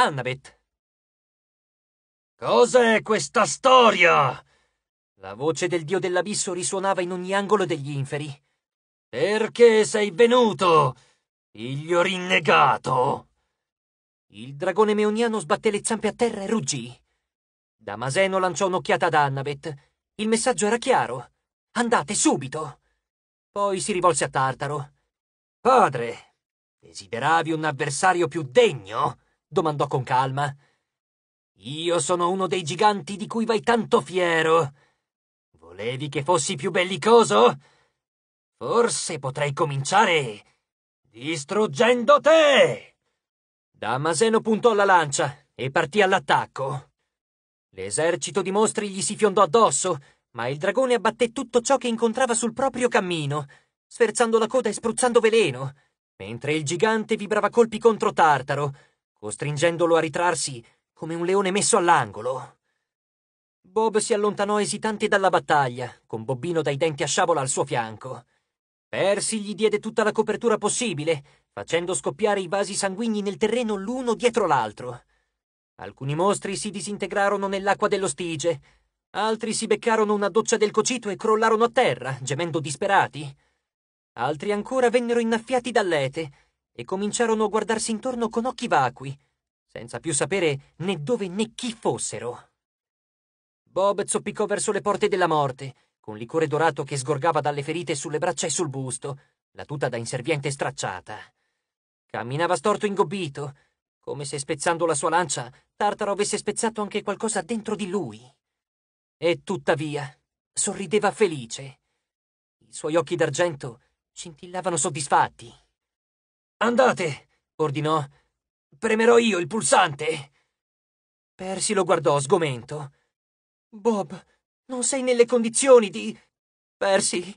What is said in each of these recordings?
Annabeth. Cos'è questa storia? La voce del dio dell'abisso risuonava in ogni angolo degli inferi. Perché sei venuto, figlio rinnegato? Il dragone meoniano sbatté le zampe a terra e ruggì. Damaseno lanciò un'occhiata ad Annabeth. Il messaggio era chiaro. Andate subito! Poi si rivolse a Tartaro. Padre, desideravi un avversario più degno? domandò con calma. Io sono uno dei giganti di cui vai tanto fiero. Volevi che fossi più bellicoso? Forse potrei cominciare distruggendo te! Damaseno puntò la lancia e partì all'attacco. L'esercito di mostri gli si fiondò addosso, ma il dragone abbatté tutto ciò che incontrava sul proprio cammino, sferzando la coda e spruzzando veleno, mentre il gigante vibrava colpi contro Tartaro, costringendolo a ritrarsi come un leone messo all'angolo. Bob si allontanò esitante dalla battaglia, con Bobbino dai denti a sciabola al suo fianco. Persi gli diede tutta la copertura possibile, facendo scoppiare i vasi sanguigni nel terreno l'uno dietro l'altro. Alcuni mostri si disintegrarono nell'acqua dello stige, altri si beccarono una doccia del cocito e crollarono a terra, gemendo disperati. Altri ancora vennero innaffiati dall'ete, e cominciarono a guardarsi intorno con occhi vacui, senza più sapere né dove né chi fossero. Bob zoppicò verso le porte della morte, con liquore dorato che sgorgava dalle ferite sulle braccia e sul busto, la tuta da inserviente stracciata. Camminava storto ingobbito, come se spezzando la sua lancia Tartaro avesse spezzato anche qualcosa dentro di lui. E tuttavia sorrideva felice. I suoi occhi d'argento scintillavano soddisfatti. Andate, ordinò. Premerò io il pulsante. Percy lo guardò sgomento. Bob, non sei nelle condizioni di... Percy.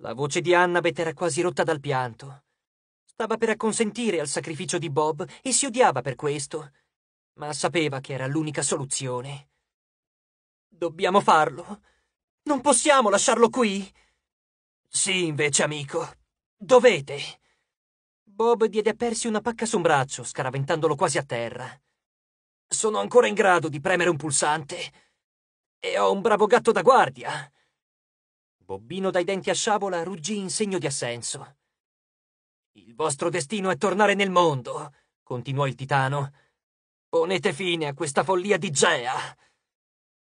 La voce di Annabeth era quasi rotta dal pianto. Stava per acconsentire al sacrificio di Bob e si odiava per questo, ma sapeva che era l'unica soluzione. Dobbiamo farlo. Non possiamo lasciarlo qui. Sì, invece, amico. Dovete. Bob diede a Percy una pacca su un braccio, scaraventandolo quasi a terra. Sono ancora in grado di premere un pulsante. E ho un bravo gatto da guardia. Bobbino dai denti a sciabola ruggì in segno di assenso. Il vostro destino è tornare nel mondo, continuò il titano. Ponete fine a questa follia di Gea.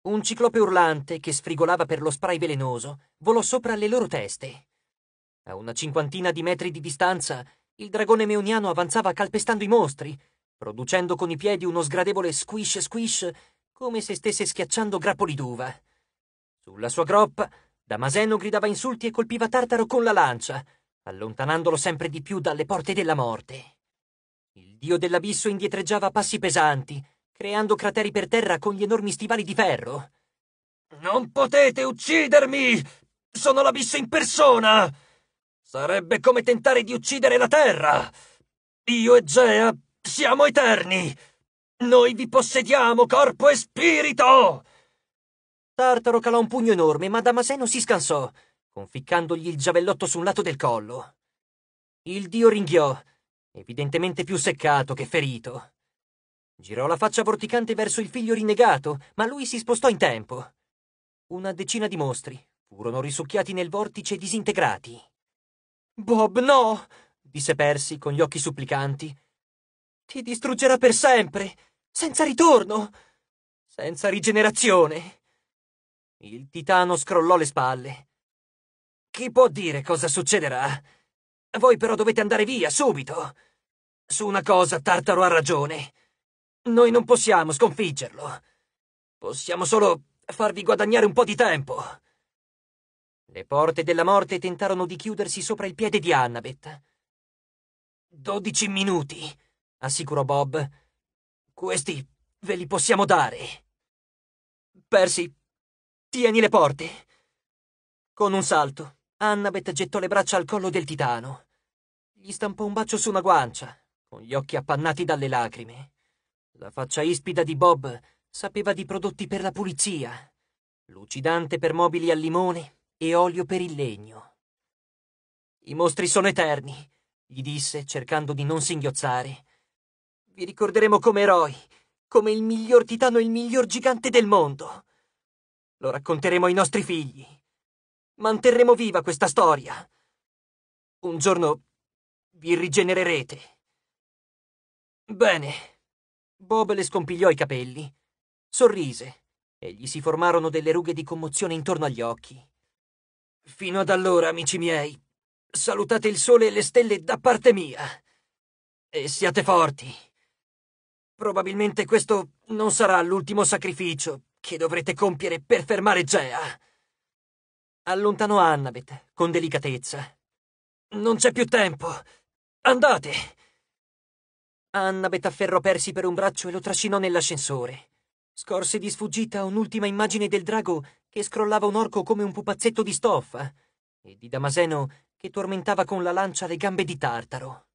Un ciclope urlante che sfrigolava per lo spray velenoso volò sopra le loro teste. A una cinquantina di metri di distanza il dragone meoniano avanzava calpestando i mostri, producendo con i piedi uno sgradevole squish squish come se stesse schiacciando grappoli d'uva. Sulla sua groppa, Damaseno gridava insulti e colpiva Tartaro con la lancia, allontanandolo sempre di più dalle porte della morte. Il dio dell'abisso indietreggiava passi pesanti, creando crateri per terra con gli enormi stivali di ferro. Non potete uccidermi! Sono l'abisso in persona! Sarebbe come tentare di uccidere la Terra! Io e Gea siamo eterni! Noi vi possediamo corpo e spirito! Tartaro calò un pugno enorme, ma Damaseno si scansò, conficcandogli il giavellotto su un lato del collo. Il dio ringhiò, evidentemente più seccato che ferito. Girò la faccia vorticante verso il figlio rinnegato, ma lui si spostò in tempo. Una decina di mostri furono risucchiati nel vortice e disintegrati. Bob, no! disse Percy con gli occhi supplicanti. Ti distruggerà per sempre, senza ritorno, senza rigenerazione. Il titano scrollò le spalle. Chi può dire cosa succederà? Voi però dovete andare via subito. Su una cosa Tartaro ha ragione. Noi non possiamo sconfiggerlo. Possiamo solo farvi guadagnare un po' di tempo. Le porte della morte tentarono di chiudersi sopra il piede di Annabeth. Dodici minuti, assicurò Bob. Questi ve li possiamo dare. Percy, tieni le porte. Con un salto, Annabeth gettò le braccia al collo del titano. Gli stampò un bacio su una guancia, con gli occhi appannati dalle lacrime. La faccia ispida di Bob sapeva di prodotti per la pulizia, lucidante per mobili al limone e olio per il legno. I mostri sono eterni, gli disse, cercando di non singhiozzare. Vi ricorderemo come eroi, come il miglior titano e il miglior gigante del mondo. Lo racconteremo ai nostri figli. Manterremo viva questa storia. Un giorno vi rigenererete. Bene. Bob le scompigliò i capelli, sorrise e gli si formarono delle rughe di commozione intorno agli occhi. Fino ad allora, amici miei, salutate il sole e le stelle da parte mia. E siate forti. Probabilmente questo non sarà l'ultimo sacrificio che dovrete compiere per fermare Gea. Allontanò Annabeth con delicatezza. Non c'è più tempo. Andate! Annabeth afferrò Persi per un braccio e lo trascinò nell'ascensore. Scorse di sfuggita un'ultima immagine del drago che scrollava un orco come un pupazzetto di stoffa, e di Damaseno che tormentava con la lancia le gambe di Tartaro.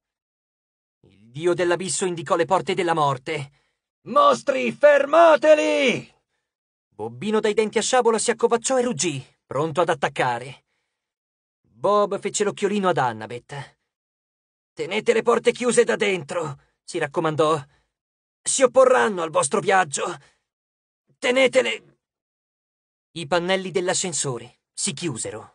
Il dio dell'abisso indicò le porte della morte. Mostri, fermateli! Bobbino dai denti a sciabola si accovacciò e ruggì, pronto ad attaccare. Bob fece l'occhiolino ad Annabeth. Tenete le porte chiuse da dentro, si raccomandò. Si opporranno al vostro viaggio. Tenetele i pannelli dell'ascensore si chiusero.